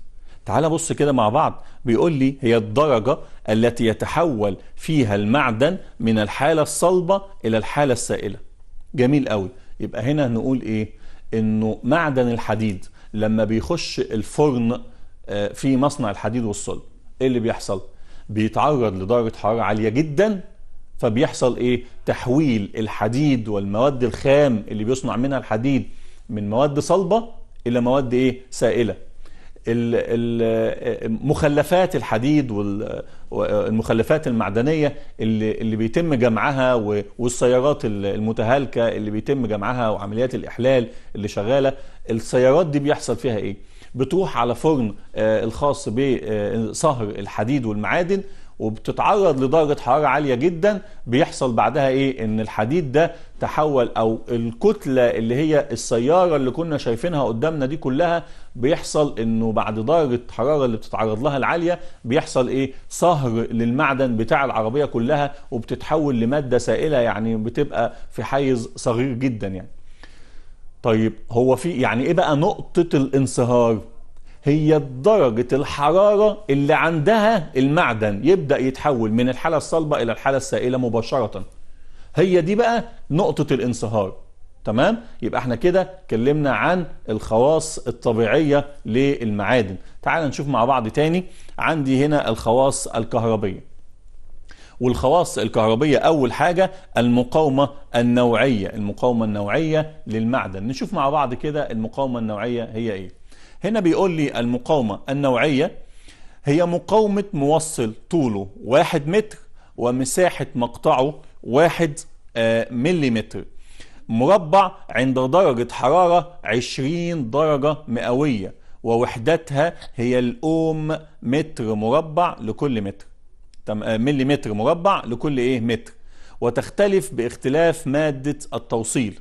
تعال بص كده مع بعض بيقول لي هي الدرجة التي يتحول فيها المعدن من الحالة الصلبة إلى الحالة السائلة جميل قوي يبقى هنا نقول إيه إنه معدن الحديد لما بيخش الفرن آه، في مصنع الحديد والصلب إيه اللي بيحصل بيتعرض لدرجة حرارة عالية جدا فبيحصل ايه تحويل الحديد والمواد الخام اللي بيصنع منها الحديد من مواد صلبه الى مواد ايه سائله مخلفات الحديد والمخلفات المعدنيه اللي اللي بيتم جمعها والسيارات المتهالكه اللي بيتم جمعها وعمليات الاحلال اللي شغاله السيارات دي بيحصل فيها ايه بتروح على فرن آه، الخاص بصهر آه، الحديد والمعادن وبتتعرض لدرجه حراره عاليه جدا بيحصل بعدها ايه ان الحديد ده تحول او الكتله اللي هي السياره اللي كنا شايفينها قدامنا دي كلها بيحصل انه بعد درجه حرارة اللي بتتعرض لها العاليه بيحصل ايه صهر للمعدن بتاع العربيه كلها وبتتحول لماده سائله يعني بتبقى في حيز صغير جدا يعني طيب هو في يعني ايه بقى نقطه الانصهار هي درجة الحرارة اللي عندها المعدن يبدأ يتحول من الحالة الصلبة إلى الحالة السائلة مباشرة هي دي بقى نقطة الانصهار تمام يبقى احنا كده اتكلمنا عن الخواص الطبيعية للمعادن تعال نشوف مع بعض تاني عندي هنا الخواص الكهربية والخواص الكهربية أول حاجة المقاومة النوعية المقاومة النوعية للمعدن نشوف مع بعض كده المقاومة النوعية هي ايه هنا بيقول لي المقاومة النوعية هي مقاومة موصل طوله واحد متر ومساحة مقطعه واحد آه، مليمتر مربع عند درجة حرارة 20 درجة مئوية ووحدتها هي الأوم متر مربع لكل متر آه، مليمتر مربع لكل إيه متر وتختلف باختلاف مادة التوصيل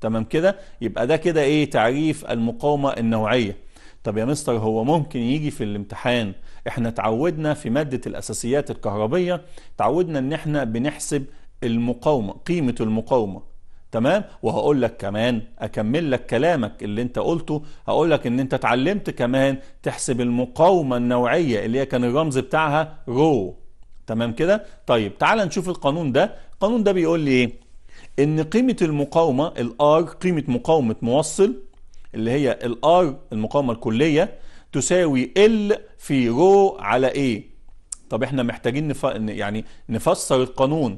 تمام كده يبقى ده كده إيه تعريف المقاومة النوعية طب يا مستر هو ممكن يجي في الامتحان احنا اتعودنا في مادة الأساسيات الكهربية تعودنا ان احنا بنحسب المقاومة قيمة المقاومة تمام وهقول لك كمان اكمل لك كلامك اللي انت قلته هقول لك ان انت اتعلمت كمان تحسب المقاومه النوعيه اللي هي كان الرمز بتاعها رو تمام كده طيب تعال نشوف القانون ده القانون ده بيقول لي ايه ان قيمه المقاومه الار قيمه مقاومه موصل اللي هي الار المقاومة الكلية تساوي ال في رو على ايه طب احنا محتاجين نف... يعني نفسر القانون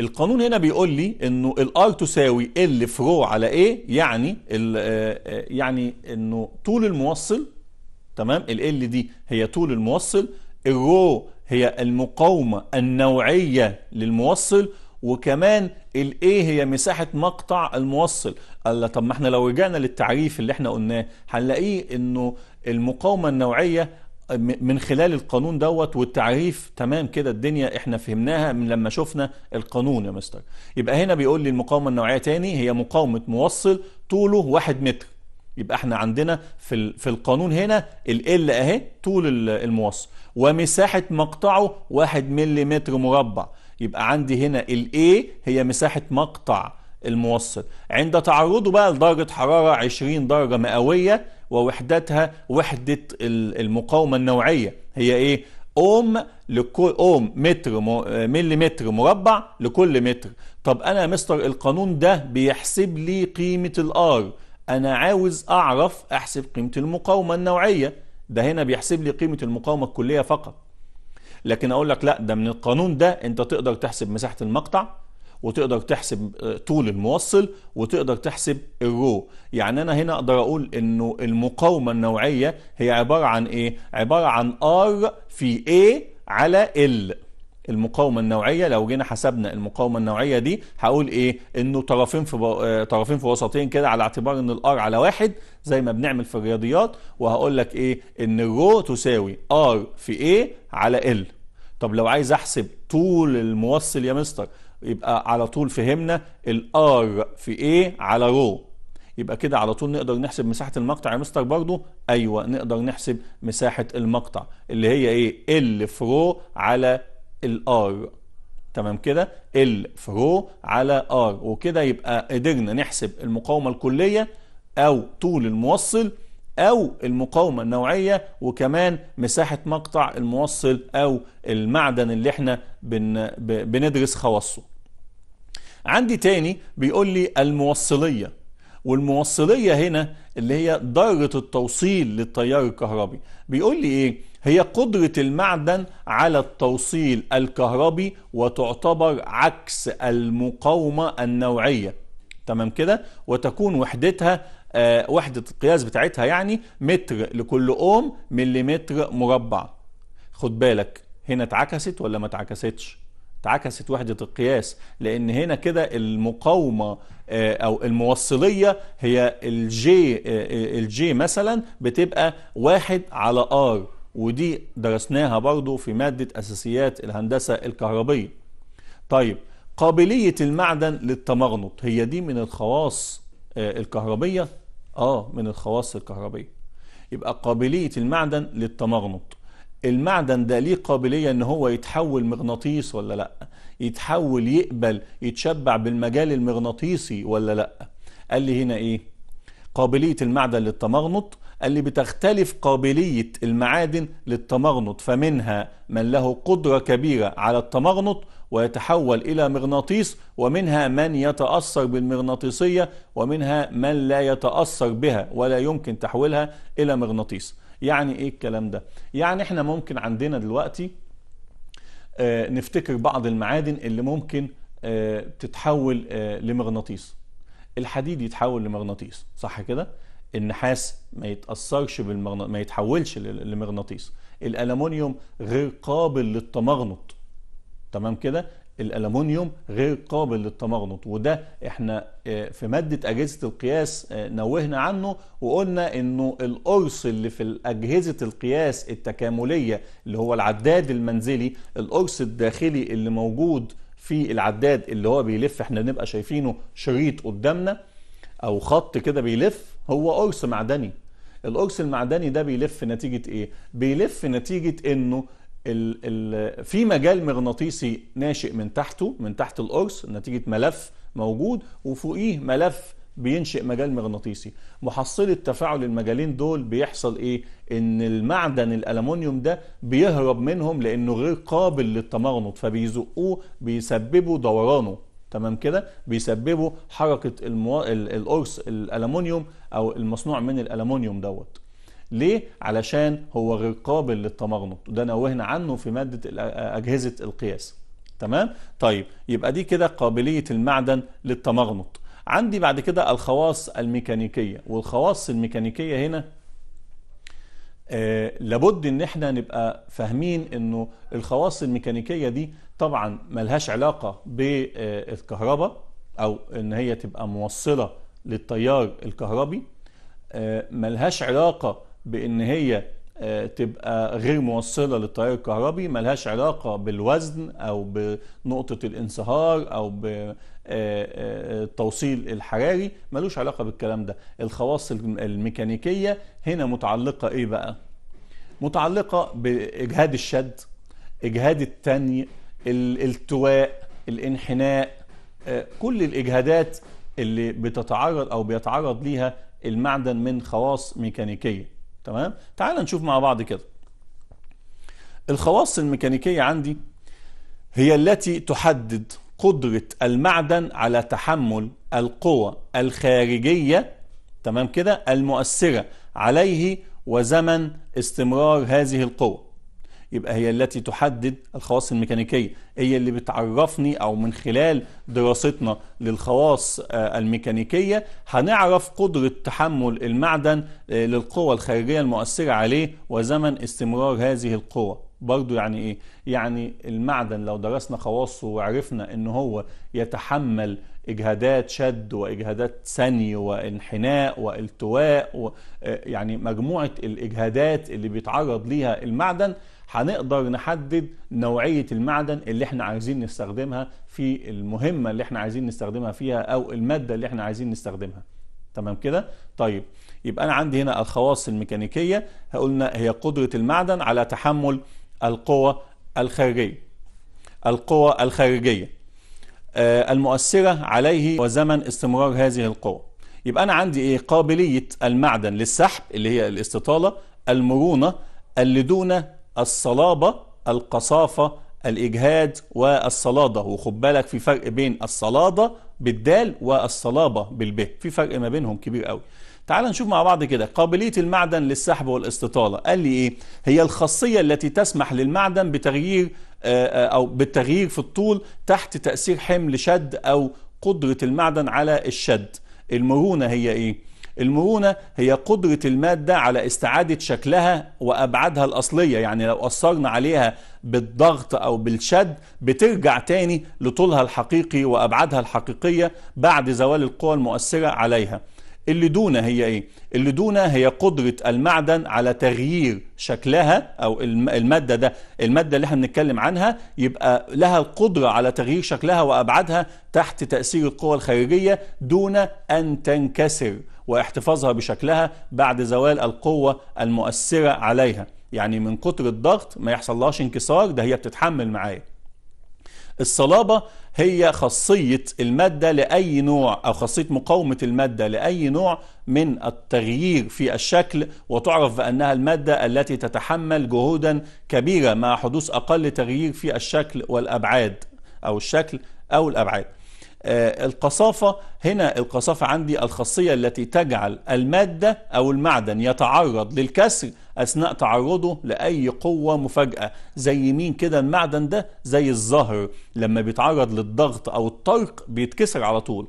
القانون هنا بيقول لي انه الار تساوي يعني ال في رو آه، على ايه يعني يعني انه طول الموصل تمام ال دي هي طول الموصل الرو هي المقاومة النوعية للموصل وكمان الايه هي مساحة مقطع الموصل قال طب ما احنا لو رجعنا للتعريف اللي احنا قلناه هنلاقيه انه المقاومه النوعيه من خلال القانون دوت والتعريف تمام كده الدنيا احنا فهمناها من لما شفنا القانون يا مستر يبقى هنا بيقول لي المقاومه النوعيه تاني هي مقاومه موصل طوله واحد متر يبقى احنا عندنا في في القانون هنا ال اهي طول الموصل ومساحه مقطعه واحد ملم مربع يبقى عندي هنا ال هي مساحه مقطع الموصل عند تعرضه بقى لدرجة حرارة 20 درجة مئوية ووحدتها وحدة المقاومة النوعية هي ايه؟ اوم لكل اوم متر ملي متر مربع لكل متر طب انا يا مستر القانون ده بيحسب لي قيمة الار انا عاوز اعرف احسب قيمة المقاومة النوعية ده هنا بيحسب لي قيمة المقاومة الكلية فقط لكن اقول لك لا ده من القانون ده انت تقدر تحسب مساحة المقطع وتقدر تحسب آه، طول الموصل وتقدر تحسب الرو يعني انا هنا اقدر اقول انه المقاومه النوعيه هي عباره عن ايه عباره عن ار في اي على ال المقاومه النوعيه لو جينا حسبنا المقاومه النوعيه دي هقول ايه انه طرفين في آه، طرفين في وسطين كده على اعتبار ان الار على واحد زي ما بنعمل في الرياضيات وهقول لك ايه ان الرو تساوي ار في ايه على ال طب لو عايز احسب طول الموصل يا مستر يبقى على طول فهمنا الار في ايه على رو يبقى كده على طول نقدر نحسب مساحه المقطع يا مستر برضو ايوه نقدر نحسب مساحه المقطع اللي هي ايه ال في رو على الار تمام كده ال في رو على ار وكده يبقى قدرنا نحسب المقاومه الكليه او طول الموصل او المقاومه النوعيه وكمان مساحه مقطع الموصل او المعدن اللي احنا بن بندرس خواصه عندي تاني بيقول لي الموصلية والموصلية هنا اللي هي درجة التوصيل للتيار الكهربي بيقول لي ايه هي قدرة المعدن على التوصيل الكهربي وتعتبر عكس المقاومة النوعية تمام كده وتكون وحدتها آه وحدة القياس بتاعتها يعني متر لكل اوم مليمتر مربع خد بالك هنا اتعكست ولا ما اتعكستش اتعكست وحدة القياس لأن هنا كده المقاومة آه، أو الموصلية هي الجي آه، آه، الجي مثلا بتبقى واحد على آر ودي درسناها برضو في مادة أساسيات الهندسة الكهربية طيب قابلية المعدن للتمغنط هي دي من الخواص الكهربية آه من الخواص الكهربية يبقى قابلية المعدن للتمغنط المعدن ده ليه قابليه ان هو يتحول مغناطيس ولا لا يتحول يقبل يتشبع بالمجال المغناطيسي ولا لا قال لي هنا ايه قابليه المعدن للتمغنط قال لي بتختلف قابليه المعادن للتمغنط فمنها من له قدره كبيره على التمغنط ويتحول الى مغناطيس ومنها من يتاثر بالمغناطيسيه ومنها من لا يتاثر بها ولا يمكن تحويلها الى مغناطيس يعني ايه الكلام ده يعني احنا ممكن عندنا دلوقتي آه، نفتكر بعض المعادن اللي ممكن آه، تتحول آه، لمغناطيس الحديد يتحول لمغناطيس صح كده النحاس ما يتأثرش بالمغناطيس ما يتحولش لمغناطيس الالومنيوم غير قابل للتمغنط تمام كده الالومنيوم غير قابل للتمغنط وده احنا آه، في ماده اجهزه القياس آه، نوهنا عنه وقلنا انه القرص اللي في اجهزه القياس التكامليه اللي هو العداد المنزلي القرص الداخلي اللي موجود في العداد اللي هو بيلف احنا بنبقى شايفينه شريط قدامنا او خط كده بيلف هو قرص معدني القرص المعدني ده بيلف نتيجه ايه بيلف نتيجه انه الـ الـ في مجال مغناطيسي ناشئ من تحته من تحت القرص نتيجه ملف موجود وفوقيه ملف بينشئ مجال مغناطيسي محصلة تفاعل المجالين دول بيحصل ايه ان المعدن الالومنيوم ده بيهرب منهم لانه غير قابل للتمغنط فبيزقوه بيسببوا دورانه تمام كده بيسببوا حركة القرص الالومنيوم او المصنوع من الالومنيوم دوت ليه؟ علشان هو غير قابل للتمغنط وده نوهنا عنه في مادة أجهزة القياس تمام؟ طيب يبقى دي كده قابلية المعدن للتمغنط عندي بعد كده الخواص الميكانيكية والخواص الميكانيكية هنا آه لابد ان احنا نبقى فاهمين انه الخواص الميكانيكية دي طبعا ملهاش علاقة بالكهرباء او ان هي تبقى موصلة للتيار الكهربي آه ملهاش علاقة بان هي آه، تبقى غير موصله للتيار الكهربي ملهاش علاقه بالوزن او بنقطه الانصهار او بالتوصيل آه، آه، الحراري ملوش علاقه بالكلام ده الخواص الميكانيكيه هنا متعلقه ايه بقى متعلقه باجهاد الشد اجهاد التني الالتواء الانحناء كل الاجهادات اللي بتتعرض او بيتعرض ليها المعدن من خواص ميكانيكيه تمام تعال نشوف مع بعض كده الخواص الميكانيكية عندي هي التي تحدد قدرة المعدن على تحمل القوى الخارجية تمام كده المؤثرة عليه وزمن استمرار هذه القوة يبقى هي التي تحدد الخواص الميكانيكية هي اللي بتعرفني أو من خلال دراستنا للخواص آه، الميكانيكية هنعرف قدرة تحمل المعدن آه، للقوى الخارجية المؤثرة عليه وزمن استمرار هذه القوى برضو يعني ايه يعني المعدن لو درسنا خواصه وعرفنا ان هو يتحمل اجهادات شد واجهادات ثني وانحناء والتواء و آه، يعني مجموعه الاجهادات اللي بيتعرض ليها المعدن هنقدر نحدد نوعية المعدن اللي احنا عايزين نستخدمها في المهمة اللي احنا عايزين نستخدمها فيها أو المادة اللي احنا عايزين نستخدمها تمام كده طيب يبقى أنا عندي هنا الخواص الميكانيكية قلنا هي قدرة المعدن على تحمل القوى الخارجية القوى الخارجية آه، المؤثرة عليه وزمن استمرار هذه القوى يبقى أنا عندي إيه قابلية المعدن للسحب اللي هي الاستطالة المرونة اللي دون الصلابة القصافة الإجهاد والصلادة وخد بالك في فرق بين الصلادة بالدال والصلابة بالب في فرق ما بينهم كبير قوي تعال نشوف مع بعض كده قابلية المعدن للسحب والاستطالة قال لي إيه هي الخاصية التي تسمح للمعدن بتغيير آه، آه، أو بالتغيير في الطول تحت تأثير حمل شد أو قدرة المعدن على الشد المرونة هي إيه المرونة هي قدرة المادة على استعادة شكلها وأبعادها الأصلية يعني لو أثرنا عليها بالضغط أو بالشد بترجع تاني لطولها الحقيقي وأبعادها الحقيقية بعد زوال القوى المؤثرة عليها اللي دونا هي ايه اللي دونا هي قدرة المعدن على تغيير شكلها او المادة ده المادة اللي احنا بنتكلم عنها يبقى لها القدرة على تغيير شكلها وابعادها تحت تأثير القوى الخارجية دون ان تنكسر واحتفاظها بشكلها بعد زوال القوة المؤثرة عليها يعني من كتر الضغط ما يحصلهاش انكسار ده هي بتتحمل معايا الصلابة هي خاصية المادة لأي نوع أو خاصية مقاومة المادة لأي نوع من التغيير في الشكل وتعرف بأنها المادة التي تتحمل جهودا كبيرة مع حدوث أقل تغيير في الشكل والأبعاد أو الشكل أو الأبعاد آه، القصافة هنا القصافة عندي الخاصية التي تجعل المادة أو المعدن يتعرض للكسر أثناء تعرضه لأي قوة مفاجئة زي مين كده المعدن ده زي الزهر لما بيتعرض للضغط أو الطرق بيتكسر على طول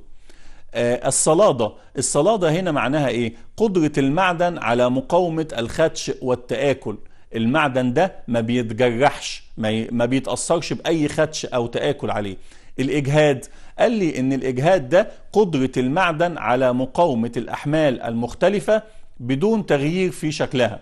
آه، الصلادة الصلادة هنا معناها إيه؟ قدرة المعدن على مقاومة الخدش والتآكل المعدن ده ما بيتجرحش ما بيتأثرش بأي خدش أو تآكل عليه الإجهاد قال لي إن الإجهاد ده قدرة المعدن على مقاومة الأحمال المختلفة بدون تغيير في شكلها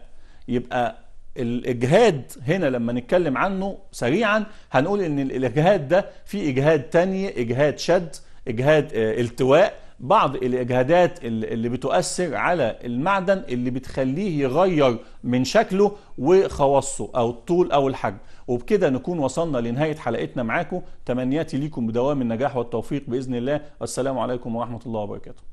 يبقى الإجهاد هنا لما نتكلم عنه سريعا هنقول إن الإجهاد ده في إجهاد تانية إجهاد شد إجهاد آه، التواء بعض الإجهادات اللي بتؤثر على المعدن اللي بتخليه يغير من شكله وخواصه أو الطول أو الحجم وبكده نكون وصلنا لنهاية حلقتنا معاكم تمنياتي ليكم بدوام النجاح والتوفيق بإذن الله والسلام عليكم ورحمة الله وبركاته